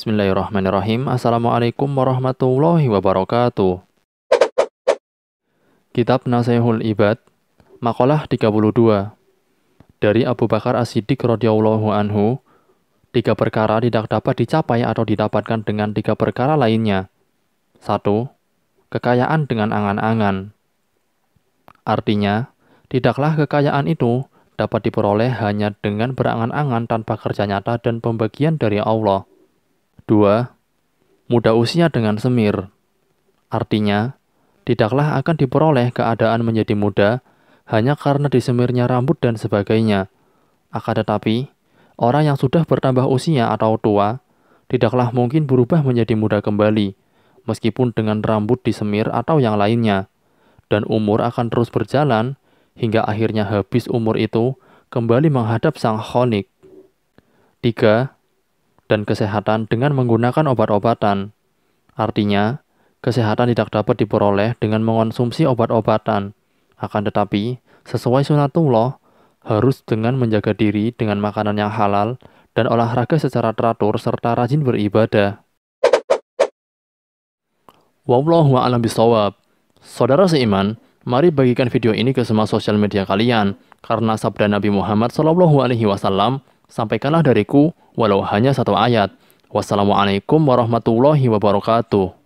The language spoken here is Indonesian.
Bismillahirrahmanirrahim. Assalamualaikum warahmatullahi wabarakatuh. Kitab Nasihul Ibad, Makalah 32. Dari Abu Bakar As-Siddiq radhiyallahu anhu, tiga perkara tidak dapat dicapai atau didapatkan dengan tiga perkara lainnya. Satu, kekayaan dengan angan-angan. Artinya, tidaklah kekayaan itu dapat diperoleh hanya dengan berangan-angan tanpa kerja nyata dan pembagian dari Allah. 2. Muda usia dengan semir. Artinya, tidaklah akan diperoleh keadaan menjadi muda hanya karena disemirnya rambut dan sebagainya. Akan tetapi, orang yang sudah bertambah usia atau tua, tidaklah mungkin berubah menjadi muda kembali, meskipun dengan rambut disemir atau yang lainnya. Dan umur akan terus berjalan, hingga akhirnya habis umur itu, kembali menghadap sang khonik. 3 dan kesehatan dengan menggunakan obat-obatan. Artinya, kesehatan tidak dapat diperoleh dengan mengonsumsi obat-obatan. Akan tetapi, sesuai sunatullah, harus dengan menjaga diri dengan makanan yang halal dan olahraga secara teratur serta rajin beribadah. Wallahu a'lam bisawab. Saudara seiman, mari bagikan video ini ke semua sosial media kalian karena sabda Nabi Muhammad Shallallahu alaihi wasallam Sampaikanlah dariku walau hanya satu ayat. Wassalamualaikum warahmatullahi wabarakatuh.